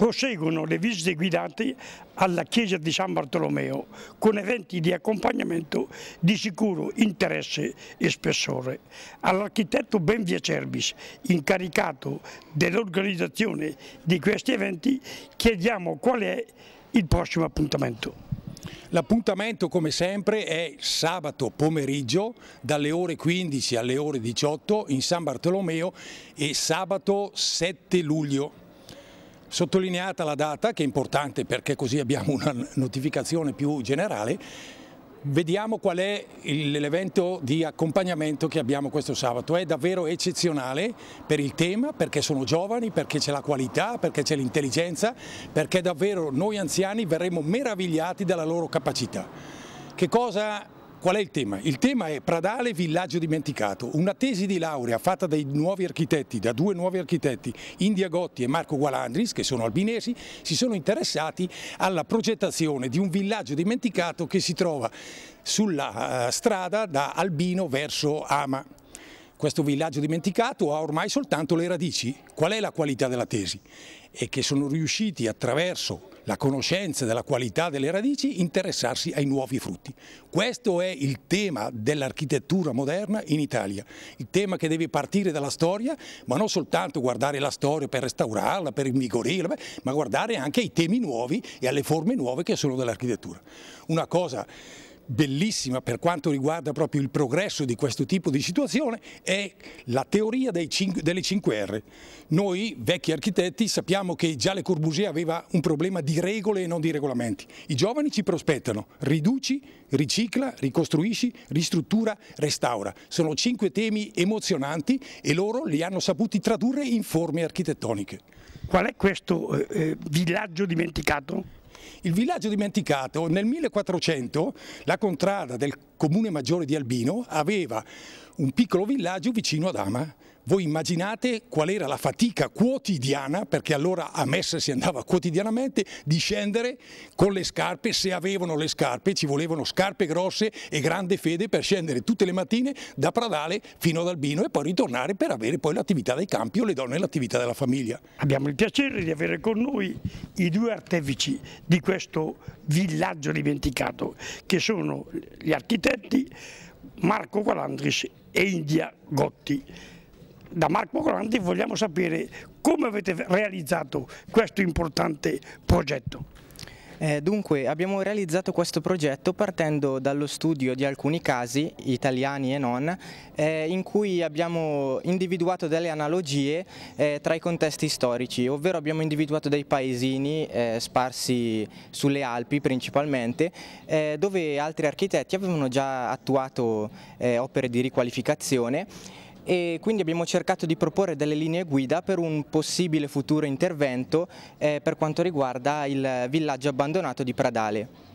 proseguono le visite guidate alla chiesa di San Bartolomeo con eventi di accompagnamento di sicuro interesse e spessore. All'architetto Benvia Cervis, incaricato dell'organizzazione di questi eventi, chiediamo qual è il prossimo appuntamento. L'appuntamento come sempre è sabato pomeriggio dalle ore 15 alle ore 18 in San Bartolomeo e sabato 7 luglio sottolineata la data che è importante perché così abbiamo una notificazione più generale, vediamo qual è l'evento di accompagnamento che abbiamo questo sabato, è davvero eccezionale per il tema, perché sono giovani, perché c'è la qualità, perché c'è l'intelligenza, perché davvero noi anziani verremo meravigliati dalla loro capacità. Che cosa Qual è il tema? Il tema è Pradale Villaggio Dimenticato, una tesi di laurea fatta dai nuovi architetti, da due nuovi architetti, India Gotti e Marco Gualandris, che sono albinesi, si sono interessati alla progettazione di un villaggio dimenticato che si trova sulla eh, strada da Albino verso Ama questo villaggio dimenticato ha ormai soltanto le radici. Qual è la qualità della tesi? È che sono riusciti attraverso la conoscenza della qualità delle radici interessarsi ai nuovi frutti. Questo è il tema dell'architettura moderna in Italia, il tema che deve partire dalla storia, ma non soltanto guardare la storia per restaurarla, per invigorirla, ma guardare anche ai temi nuovi e alle forme nuove che sono dell'architettura. Una cosa bellissima per quanto riguarda proprio il progresso di questo tipo di situazione è la teoria cinque, delle 5R. Noi vecchi architetti sappiamo che già Le Corbusier aveva un problema di regole e non di regolamenti. I giovani ci prospettano, riduci, ricicla, ricostruisci, ristruttura, restaura. Sono cinque temi emozionanti e loro li hanno saputi tradurre in forme architettoniche. Qual è questo eh, eh villaggio dimenticato? Il villaggio dimenticato nel 1400 la contrada del comune maggiore di Albino aveva un piccolo villaggio vicino ad Ama voi immaginate qual era la fatica quotidiana, perché allora a messa si andava quotidianamente, di scendere con le scarpe, se avevano le scarpe, ci volevano scarpe grosse e grande fede per scendere tutte le mattine da Pradale fino ad Albino e poi ritornare per avere poi l'attività dei campi o le donne e l'attività della famiglia. Abbiamo il piacere di avere con noi i due artefici di questo villaggio dimenticato, che sono gli architetti Marco Qualandris e India Gotti da Marco Grandi vogliamo sapere come avete realizzato questo importante progetto. Eh, dunque abbiamo realizzato questo progetto partendo dallo studio di alcuni casi, italiani e non, eh, in cui abbiamo individuato delle analogie eh, tra i contesti storici, ovvero abbiamo individuato dei paesini eh, sparsi sulle Alpi principalmente, eh, dove altri architetti avevano già attuato eh, opere di riqualificazione e quindi abbiamo cercato di proporre delle linee guida per un possibile futuro intervento eh, per quanto riguarda il villaggio abbandonato di Pradale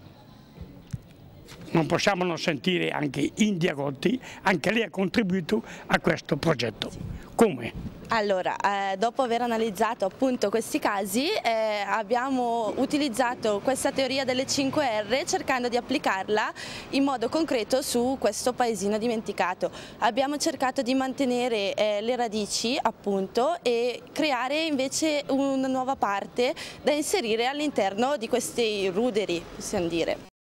non possiamo non sentire anche India Gotti, anche lei ha contribuito a questo progetto. Come? Allora, eh, dopo aver analizzato appunto questi casi eh, abbiamo utilizzato questa teoria delle 5 R cercando di applicarla in modo concreto su questo paesino dimenticato. Abbiamo cercato di mantenere eh, le radici appunto e creare invece una nuova parte da inserire all'interno di questi ruderi possiamo dire.